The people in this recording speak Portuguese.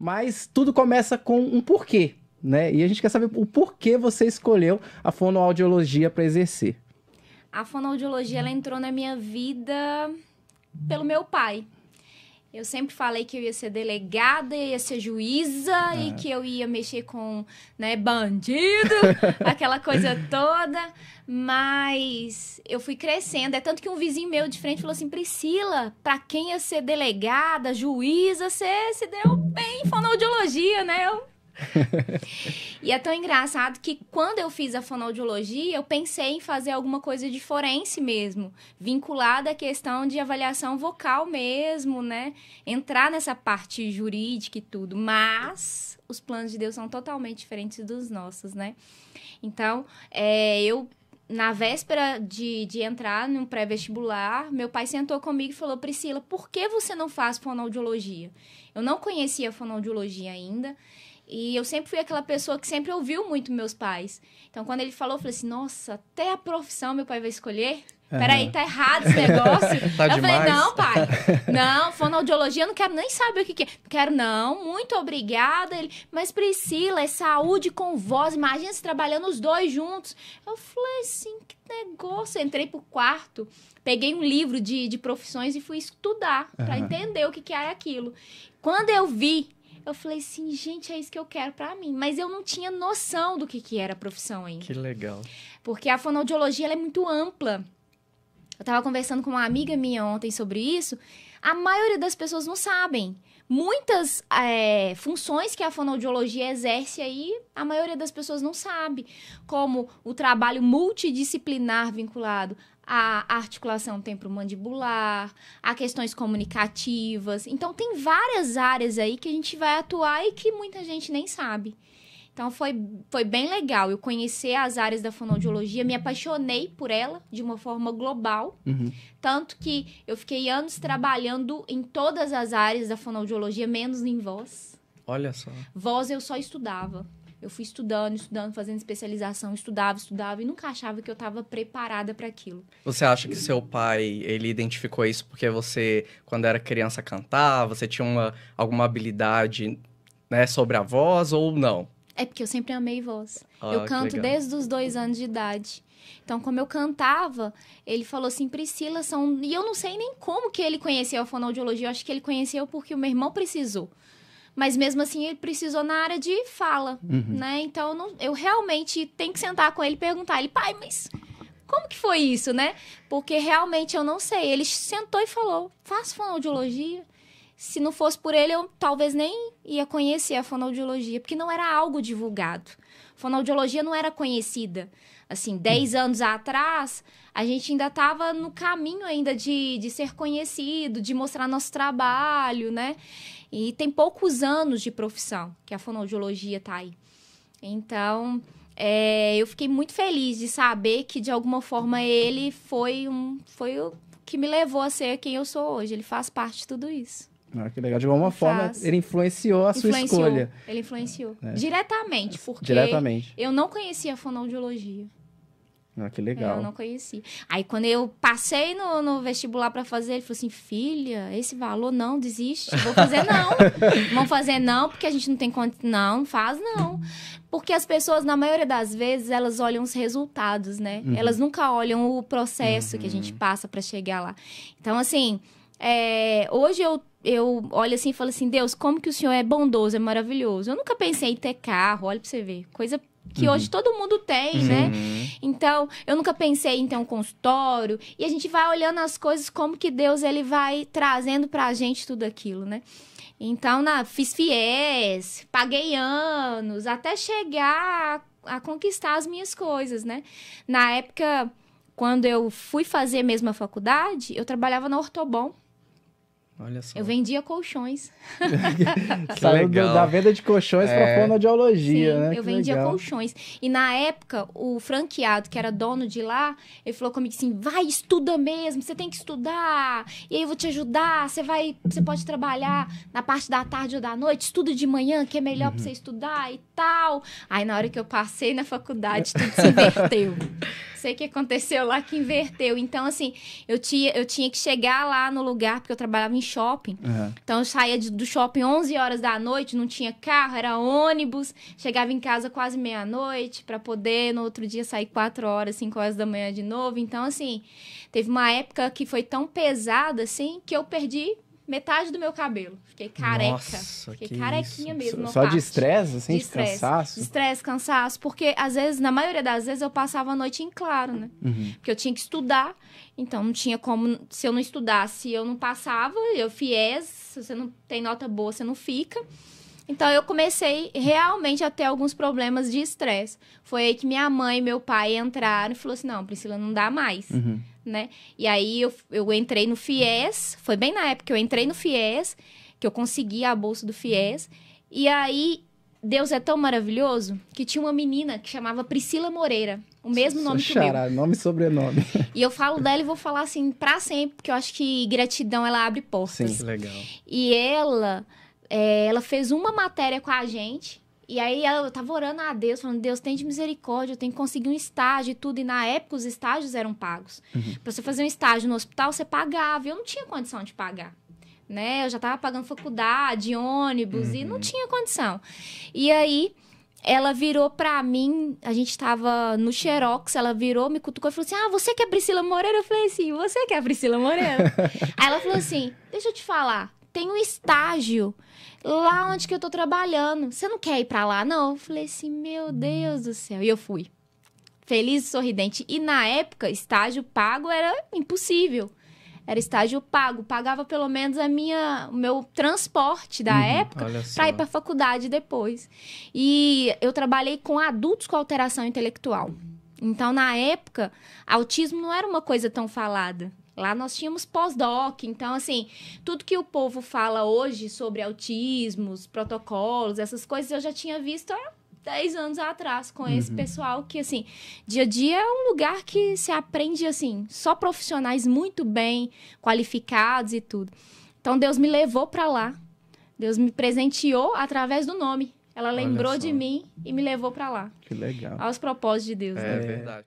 Mas tudo começa com um porquê, né? E a gente quer saber o porquê você escolheu a fonoaudiologia para exercer. A fonoaudiologia ela entrou na minha vida pelo meu pai. Eu sempre falei que eu ia ser delegada, ia ser juíza ah. e é. que eu ia mexer com, né, bandido, aquela coisa toda. Mas eu fui crescendo. É tanto que um vizinho meu de frente falou assim: Priscila, pra quem ia ser delegada, juíza, você se deu bem em fonoaudiologia, né? Eu, e é tão engraçado que quando eu fiz a fonoaudiologia, eu pensei em fazer alguma coisa de forense mesmo, vinculada à questão de avaliação vocal mesmo, né? Entrar nessa parte jurídica e tudo, mas os planos de Deus são totalmente diferentes dos nossos, né? Então, é, eu na véspera de, de entrar num pré-vestibular, meu pai sentou comigo e falou: Priscila, por que você não faz fonoaudiologia? Eu não conhecia fonoaudiologia ainda. E eu sempre fui aquela pessoa que sempre ouviu muito meus pais. Então, quando ele falou, eu falei assim: nossa, até a profissão meu pai vai escolher. Peraí, tá errado esse negócio. tá eu demais. falei, não, pai. Não, fonoaudiologia, eu não quero nem saber o que, que é. quero, não. Muito obrigada. Ele, mas Priscila, é saúde com voz. Imagina se trabalhando os dois juntos. Eu falei assim, que negócio. Eu entrei pro quarto, peguei um livro de, de profissões e fui estudar uhum. para entender o que, que era é aquilo. Quando eu vi eu falei assim, gente, é isso que eu quero para mim. Mas eu não tinha noção do que, que era a profissão ainda. Que legal. Porque a fonoaudiologia é muito ampla. Eu tava conversando com uma amiga minha ontem sobre isso. A maioria das pessoas não sabem. Muitas é, funções que a fonoaudiologia exerce aí, a maioria das pessoas não sabe. Como o trabalho multidisciplinar vinculado à articulação temporomandibular, a questões comunicativas. Então tem várias áreas aí que a gente vai atuar e que muita gente nem sabe. Então foi, foi bem legal. Eu conhecer as áreas da fonoaudiologia, me apaixonei por ela de uma forma global. Uhum. Tanto que eu fiquei anos trabalhando em todas as áreas da fonoaudiologia, menos em voz. Olha só. Voz eu só estudava. Eu fui estudando, estudando, fazendo especialização, estudava, estudava e nunca achava que eu estava preparada para aquilo. Você acha que seu pai, ele identificou isso porque você, quando era criança, cantava, você tinha uma, alguma habilidade né, sobre a voz ou não? É porque eu sempre amei voz. Ah, eu canto desde os dois anos de idade. Então, como eu cantava, ele falou assim, Priscila, são... E eu não sei nem como que ele conheceu a fonoaudiologia. Eu acho que ele conheceu porque o meu irmão precisou. Mas mesmo assim, ele precisou na área de fala, uhum. né? Então, eu, não... eu realmente tenho que sentar com ele e perguntar. Ele, pai, mas como que foi isso, né? Porque realmente eu não sei. Ele sentou e falou, faz fonoaudiologia se não fosse por ele, eu talvez nem ia conhecer a fonoaudiologia, porque não era algo divulgado. Fonoaudiologia não era conhecida. Assim, 10 hum. anos atrás, a gente ainda estava no caminho ainda de, de ser conhecido, de mostrar nosso trabalho, né? E tem poucos anos de profissão que a fonoaudiologia está aí. Então, é, eu fiquei muito feliz de saber que, de alguma forma, ele foi um... Foi o que me levou a ser quem eu sou hoje. Ele faz parte de tudo isso. Ah, que legal. De alguma forma, ele influenciou a influenciou, sua escolha. Ele influenciou. É. Diretamente, porque Diretamente. eu não conhecia a fonoaudiologia. Ah, que legal. Eu não conheci. Aí, quando eu passei no, no vestibular para fazer, ele falou assim: filha, esse valor não, desiste. Vou fazer não. Vão fazer não, porque a gente não tem conta. Não, não faz não. Porque as pessoas, na maioria das vezes, elas olham os resultados, né? Uhum. Elas nunca olham o processo uhum. que a gente uhum. passa para chegar lá. Então, assim, é, hoje eu, eu olho assim e falo assim, Deus, como que o Senhor é bondoso, é maravilhoso. Eu nunca pensei em ter carro, olha pra você ver. Coisa que uhum. hoje todo mundo tem, né? uhum. né? Então, eu nunca pensei em ter um consultório. E a gente vai olhando as coisas como que Deus ele vai trazendo pra gente tudo aquilo, né? Então, na, fiz fiéis, paguei anos, até chegar a, a conquistar as minhas coisas, né? Na época, quando eu fui fazer mesmo a faculdade, eu trabalhava na Ortobon. Olha só. Eu vendia colchões. legal. da venda de colchões é... para fonoaudiologia, Sim, né? Eu que vendia legal. colchões. E na época, o franqueado, que era dono de lá, ele falou comigo assim: vai, estuda mesmo, você tem que estudar, e aí eu vou te ajudar, você vai, você pode trabalhar na parte da tarde ou da noite, estuda de manhã, que é melhor uhum. para você estudar e tal. Aí na hora que eu passei na faculdade, tudo se inverteu. sei o que aconteceu lá que inverteu. Então, assim, eu tinha, eu tinha que chegar lá no lugar, porque eu trabalhava em shopping. Uhum. Então, eu saía de, do shopping 11 horas da noite, não tinha carro, era ônibus. Chegava em casa quase meia-noite para poder no outro dia sair 4 horas, 5 horas da manhã de novo. Então, assim, teve uma época que foi tão pesada, assim, que eu perdi metade do meu cabelo. Fiquei careca. Nossa, Fiquei carequinha isso. mesmo. Só, só de estresse, assim, de, de cansaço? Estresse, cansaço. Porque, às vezes, na maioria das vezes, eu passava a noite em claro, né? Uhum. Porque eu tinha que estudar. Então, não tinha como... Se eu não estudasse, eu não passava. Eu fies. Se você não tem nota boa, você não fica. Então, eu comecei realmente a ter alguns problemas de estresse. Foi aí que minha mãe e meu pai entraram e falou assim, não, Priscila, não dá mais. Uhum né? E aí eu, eu entrei no FIES, foi bem na época que eu entrei no FIES, que eu consegui a bolsa do FIES. E aí Deus é tão maravilhoso que tinha uma menina que chamava Priscila Moreira, o mesmo nome que eu meu. nome e sobrenome. E eu falo dela e vou falar assim para sempre, porque eu acho que gratidão ela abre portas. Sim, que legal. E ela é, ela fez uma matéria com a gente e aí eu tava orando a Deus, falando, Deus, tem de misericórdia, eu tenho que conseguir um estágio e tudo. E na época os estágios eram pagos. Uhum. Pra você fazer um estágio no hospital, você pagava. Eu não tinha condição de pagar. Né? Eu já tava pagando faculdade, ônibus, uhum. e não uhum. tinha condição. E aí ela virou pra mim, a gente tava no Xerox, ela virou, me cutucou e falou assim: Ah, você que é Priscila Moreira? Eu falei assim: Você que é Priscila Moreira? aí ela falou assim: Deixa eu te falar, tem um estágio lá onde que eu tô trabalhando. Você não quer ir para lá, não? Eu falei assim, meu Deus do céu. E eu fui. Feliz e sorridente. E na época, estágio pago era impossível. Era estágio pago, pagava pelo menos a minha, o meu transporte da uhum, época para ir para faculdade depois. E eu trabalhei com adultos com alteração intelectual. Então, na época, autismo não era uma coisa tão falada. Lá nós tínhamos pós-doc, então, assim, tudo que o povo fala hoje sobre autismos, protocolos, essas coisas, eu já tinha visto há 10 anos atrás com uhum. esse pessoal que, assim, dia a dia é um lugar que se aprende, assim, só profissionais muito bem qualificados e tudo. Então, Deus me levou para lá. Deus me presenteou através do nome. Ela lembrou de mim e me levou para lá. Que legal. Aos propósitos de Deus. É né? verdade.